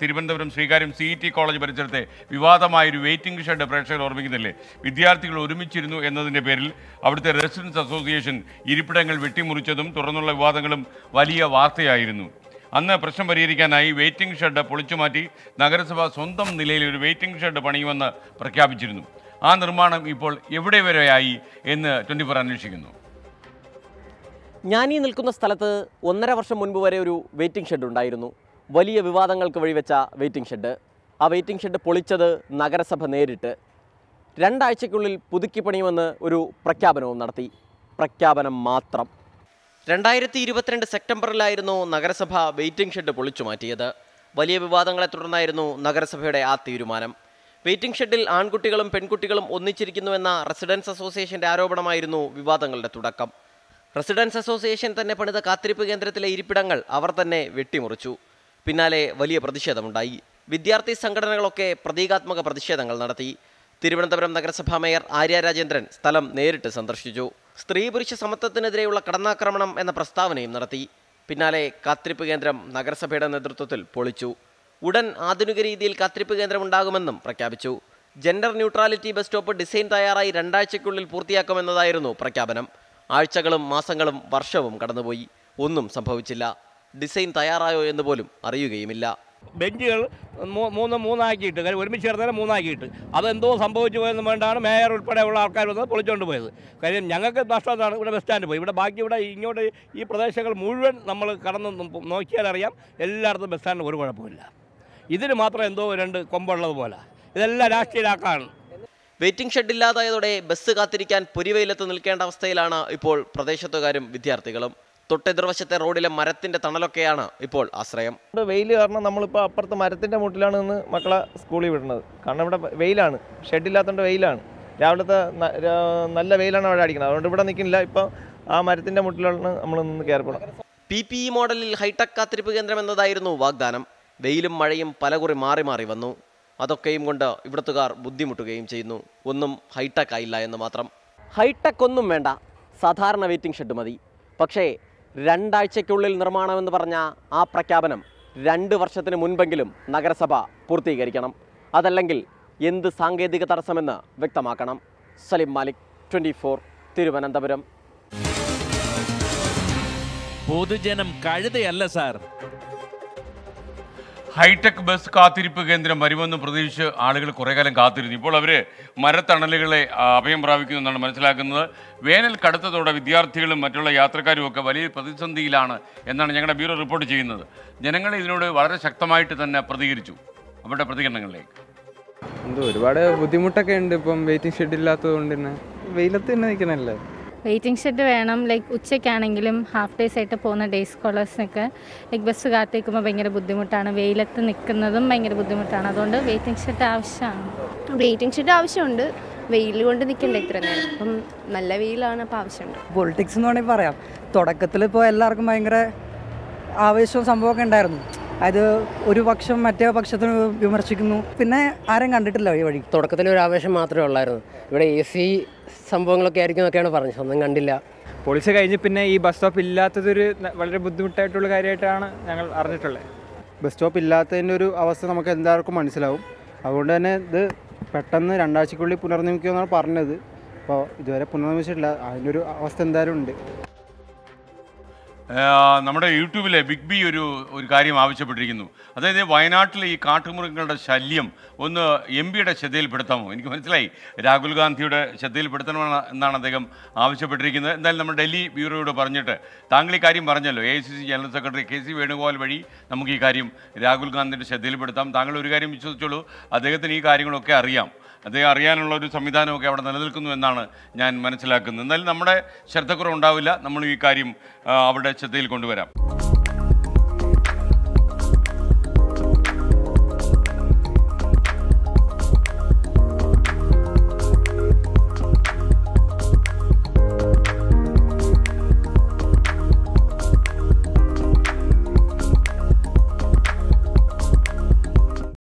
Thiruvananthapuram Sreekaryam C T college പരിസരത്തെ വിവാദമായൊരു waiting shed പ്രേക്ഷകർ ഓർമ്മിക്കുന്നില്ലേ വിദ്യാർത്ഥികൾ ഒരുമിച്ചിരുന്നു എന്നതിൻ്റെ പേരിൽ അവിടുത്തെ റെസിഡൻസ് അസോസിയേഷൻ ഇരിപ്പിടങ്ങൾ വെട്ടിമുറിച്ചതും തുടർന്നുള്ള വിവാദങ്ങളും വലിയ വാർത്തയായിരുന്നു അന്ന് പ്രശ്നം പരിഹരിക്കാനായി വെയിറ്റിംഗ് ഷെഡ് പൊളിച്ചുമാറ്റി നഗരസഭ സ്വന്തം നിലയിൽ ഒരു വെയിറ്റിംഗ് ഷെഡ് പണിയുമെന്ന് പ്രഖ്യാപിച്ചിരുന്നു ആ നിർമ്മാണം ഇപ്പോൾ എവിടെ വരെയായി എന്ന് ട്വൻറ്റി ഫോർ അന്വേഷിക്കുന്നു ഞാനീ നിൽക്കുന്ന സ്ഥലത്ത് ഒന്നര വർഷം മുൻപ് വരെ ഒരു വെയിറ്റിംഗ് ഷെഡ് ഉണ്ടായിരുന്നു വലിയ വിവാദങ്ങൾക്ക് വഴിവെച്ച വെയിറ്റിംഗ് ഷെഡ് ആ വെയിറ്റിംഗ് ഷെഡ് പൊളിച്ചത് നഗരസഭ നേരിട്ട് രണ്ടാഴ്ചയ്ക്കുള്ളിൽ പുതുക്കിപ്പണിയുമെന്ന് ഒരു പ്രഖ്യാപനവും നടത്തി പ്രഖ്യാപനം മാത്രം രണ്ടായിരത്തി ഇരുപത്തിരണ്ട് സെപ്റ്റംബറിലായിരുന്നു നഗരസഭ വെയിറ്റിംഗ് ഷെഡ് പൊളിച്ചു മാറ്റിയത് വലിയ വിവാദങ്ങളെ തുടർന്നായിരുന്നു നഗരസഭയുടെ ആ തീരുമാനം വെയിറ്റിംഗ് ഷെഡിൽ ആൺകുട്ടികളും പെൺകുട്ടികളും ഒന്നിച്ചിരിക്കുന്നുവെന്ന റെസിഡൻസ് അസോസിയേഷൻ്റെ ആരോപണമായിരുന്നു വിവാദങ്ങളുടെ തുടക്കം റെസിഡൻസ് അസോസിയേഷൻ തന്നെ പണിത കാത്തിരിപ്പ് കേന്ദ്രത്തിലെ ഇരിപ്പിടങ്ങൾ അവർ തന്നെ വെട്ടിമുറിച്ചു പിന്നാലെ വലിയ പ്രതിഷേധമുണ്ടായി വിദ്യാർത്ഥി സംഘടനകളൊക്കെ പ്രതീകാത്മക പ്രതിഷേധങ്ങൾ നടത്തി തിരുവനന്തപുരം നഗരസഭാ മേയർ ആര്യ രാജേന്ദ്രൻ സ്ഥലം നേരിട്ട് സന്ദർശിച്ചു സ്ത്രീ പുരുഷ സമത്വത്തിനെതിരെയുള്ള കടന്നാക്രമണം എന്ന പ്രസ്താവനയും നടത്തി പിന്നാലെ കാത്തിരിപ്പ് കേന്ദ്രം നഗരസഭയുടെ നേതൃത്വത്തിൽ പൊളിച്ചു ഉടൻ ആധുനിക രീതിയിൽ കാത്തിരിപ്പ് കേന്ദ്രം ഉണ്ടാകുമെന്നും പ്രഖ്യാപിച്ചു gender neutrality bus stop design തയ്യാറായി രണ്ടാഴ്ചയ്ക്കുള്ളിൽ പൂർത്തിയാക്കുമെന്നതായിരുന്നു പ്രഖ്യാപനം ആഴ്ചകളും മാസങ്ങളും വർഷവും കടന്നുപോയി ഒന്നും സംഭവിച്ചില്ല ഡിസൈൻ തയ്യാറായോ എന്ന് പോലും അറിയുകയുമില്ല ബെഞ്ചുകൾ മൂന്ന് മൂന്നാക്കിയിട്ട് ഒരുമിച്ച് ചേർന്നതിന് മൂന്നാക്കിയിട്ട് അതെന്തോ സംഭവിച്ചു പോയെന്ന് വേണ്ടാണ് മേയർ ഉൾപ്പെടെയുള്ള ആൾക്കാർ വന്നത് പൊളിച്ചുകൊണ്ട് പോയത് കാര്യം ഞങ്ങൾക്ക് നഷ്ടമാണ് ഇവിടെ ബസ് സ്റ്റാൻഡ് പോയി ഇവിടെ ബാക്കി ഇവിടെ ഇങ്ങോട്ട് ഈ പ്രദേശങ്ങൾ മുഴുവൻ നമ്മൾ കടന്ന് നോക്കിയാൽ അറിയാം എല്ലായിടത്തും ബസ് സ്റ്റാൻഡ് ഒരു കുഴപ്പമില്ല ഇതിന് മാത്രം എന്തോ രണ്ട് കൊമ്പുള്ളത് പോലെ ഇതെല്ലാം രാഷ്ട്രീയരാക്കാണ് വെയിറ്റിംഗ് ഷെഡ് ബസ് കാത്തിരിക്കാൻ പൊരിവയിലെത്ത് നിൽക്കേണ്ട അവസ്ഥയിലാണ് ഇപ്പോൾ പ്രദേശത്തുകാരും വിദ്യാർത്ഥികളും തൊട്ടെതിർവശത്തെ റോഡിലെ മരത്തിന്റെ തണലൊക്കെയാണ് ഇപ്പോൾ ആശ്രയം വെയിൽ കാരണം നമ്മളിപ്പോ അപ്പുറത്തെ മരത്തിന്റെ മുട്ടിലാണ് നിന്ന് മക്കളെ സ്കൂളിൽ വിടുന്നത് കാരണം ഇവിടെ വെയിലാണ് ഷെഡില്ലാത്തതുകൊണ്ട് വെയിലാണ് രാവിലത്തെ നല്ല വെയിലാണ് അവിടെ അടിക്കുന്നത് അതുകൊണ്ട് ഇവിടെ നിൽക്കുന്നില്ല ഇപ്പൊ ആ മരത്തിന്റെ മുട്ടിലാണ് നമ്മൾ നിന്ന് കയറപ്പെടുന്നത് പി പി ഇ മോഡലിൽ ഹൈടെക് കാത്തിരിപ്പ് കേന്ദ്രം എന്നതായിരുന്നു വാഗ്ദാനം വെയിലും മഴയും പലകുറി മാറി മാറി വന്നു അതൊക്കെയും കൊണ്ട് ഇവിടത്തുകാർ ബുദ്ധിമുട്ടുകയും ചെയ്യുന്നു ഒന്നും ഹൈടെക് ആയില്ല എന്ന് മാത്രം ഹൈടെക് ഒന്നും വേണ്ട സാധാരണ വെയിറ്റിംഗ് ഷെഡ് മതി പക്ഷേ രണ്ടാഴ്ചയ്ക്കുള്ളിൽ നിർമ്മാണമെന്ന് പറഞ്ഞ ആ പ്രഖ്യാപനം രണ്ട് വർഷത്തിന് മുൻപെങ്കിലും നഗരസഭ പൂർത്തീകരിക്കണം അതല്ലെങ്കിൽ എന്ത് സാങ്കേതിക തടസ്സമെന്ന് വ്യക്തമാക്കണം സലിം മാലിക് ട്വൻറ്റി തിരുവനന്തപുരം പൊതുജനം കഴുതയല്ല സാർ ഹൈടെക് ബസ് കാത്തിരിപ്പ് കേന്ദ്രം വരുമെന്ന് പ്രതീക്ഷിച്ച് ആളുകൾ കുറേ കാലം കാത്തിരുന്നു ഇപ്പോൾ അവർ മരത്തണലുകളെ അഭയം എന്നാണ് മനസ്സിലാക്കുന്നത് വേനൽ കടുത്തതോടെ വിദ്യാർത്ഥികളും മറ്റുള്ള യാത്രക്കാരും ഒക്കെ വലിയ പ്രതിസന്ധിയിലാണ് എന്നാണ് ഞങ്ങളുടെ ബ്യൂറോ റിപ്പോർട്ട് ചെയ്യുന്നത് ജനങ്ങൾ ഇതിനോട് വളരെ ശക്തമായിട്ട് തന്നെ പ്രതികരിച്ചു അവരുടെ പ്രതികരണങ്ങളിലേക്ക് എന്തോ ഒരുപാട് ബുദ്ധിമുട്ടൊക്കെ ഉണ്ട് ഇപ്പം വെയിറ്റിംഗ് ഷെഡ് ഇല്ലാത്തത് കൊണ്ട് തന്നെ വെയിലത്ത് തന്നെ നിൽക്കണല്ലേ വെയിറ്റിംഗ് ഷെഡ് വേണം ലൈക്ക് ഉച്ചയ്ക്കാണെങ്കിലും ഹാഫ് ഡേയ്സ് ആയിട്ട് പോകുന്ന ഡേ സ്കോളേഴ്സിനൊക്കെ ലൈക്ക് ബസ് കാത്തേക്കുമ്പോൾ ഭയങ്കര ബുദ്ധിമുട്ടാണ് വെയിലത്ത് നിൽക്കുന്നതും ഭയങ്കര ബുദ്ധിമുട്ടാണ് അതുകൊണ്ട് വെയിറ്റിംഗ് ഷെഡ് ആവശ്യമാണ് വെയിറ്റിംഗ് ഷെഡ് ആവശ്യമുണ്ട് വെയിൽ കൊണ്ട് നിൽക്കണ്ടേ ഇത്ര നേരം അപ്പം നല്ല വെയിലാണ് അപ്പോൾ ആവശ്യമുണ്ട് പൊളിറ്റിക്സ് എന്ന് വേണമെങ്കിൽ പറയാം തുടക്കത്തിൽ ഇപ്പോൾ എല്ലാവർക്കും ഭയങ്കര ആവേശവും സംഭവമൊക്കെ ഉണ്ടായിരുന്നു അത് ഒരു പക്ഷം മറ്റേ പക്ഷത്തിന് വിമർശിക്കുന്നു പിന്നെ ആരും കണ്ടിട്ടില്ല ഈ വഴി തുടക്കത്തിൽ ഒരു ആവേശം മാത്രമേ ഉള്ളായിരുന്നു ഇവിടെ എ സി സംഭവങ്ങളൊക്കെ ആയിരിക്കും എന്നൊക്കെയാണ് പറഞ്ഞത് ഒന്നും കണ്ടില്ല പൊളിച്ച് കഴിഞ്ഞ് പിന്നെ ഈ ബസ് സ്റ്റോപ്പ് ഇല്ലാത്തതൊരു വളരെ ബുദ്ധിമുട്ടായിട്ടുള്ള കാര്യമായിട്ടാണ് ഞങ്ങൾ അറിഞ്ഞിട്ടുള്ളത് ബസ് സ്റ്റോപ്പ് ഇല്ലാത്തതിൻ്റെ ഒരു അവസ്ഥ നമുക്ക് എല്ലാവർക്കും മനസ്സിലാവും അതുകൊണ്ട് തന്നെ ഇത് പെട്ടെന്ന് രണ്ടാഴ്ചക്കുള്ളിൽ പുനർനിർമ്മിക്കുമെന്നാണ് പറഞ്ഞത് അപ്പോൾ ഇതുവരെ പുനർനിർമ്മിച്ചിട്ടില്ല അതിൻ്റെ ഒരു അവസ്ഥ എന്തായാലും ഉണ്ട് നമ്മുടെ യൂട്യൂബിലെ ബിഗ് ബി ഒരു ഒരു കാര്യം ആവശ്യപ്പെട്ടിരിക്കുന്നു അതായത് വയനാട്ടിലെ ഈ കാട്ടുമൃഗങ്ങളുടെ ശല്യം ഒന്ന് എം പിയുടെ ശ്രദ്ധയിൽപ്പെടുത്താമോ എനിക്ക് മനസ്സിലായി രാഹുൽ ഗാന്ധിയുടെ ശ്രദ്ധയിൽപ്പെടുത്തണമെന്ന് എന്നാണ് അദ്ദേഹം ആവശ്യപ്പെട്ടിരിക്കുന്നത് എന്തായാലും നമ്മുടെ ഡൽഹി ബ്യൂറോയോട് പറഞ്ഞിട്ട് താങ്കൾ ഈ കാര്യം പറഞ്ഞല്ലോ A general secretary K C Venugopal വഴി നമുക്ക് ഈ കാര്യം രാഹുൽ ഗാന്ധിയുടെ ശ്രദ്ധയിൽപ്പെടുത്താം താങ്കൾ ഒരു കാര്യം വിശ്വസിച്ചോളൂ അദ്ദേഹത്തിന് ഈ കാര്യങ്ങളൊക്കെ അറിയാം അദ്ദേഹം അറിയാനുള്ള ഒരു സംവിധാനമൊക്കെ അവിടെ നിലനിൽക്കുന്നു എന്നാണ് ഞാൻ മനസ്സിലാക്കുന്നത് എന്നാലും നമ്മുടെ ശ്രദ്ധക്കുറവുണ്ടാവില്ല നമ്മൾ ഈ കാര്യം അവിടെ ശ്രദ്ധയിൽ കൊണ്ടുവരാം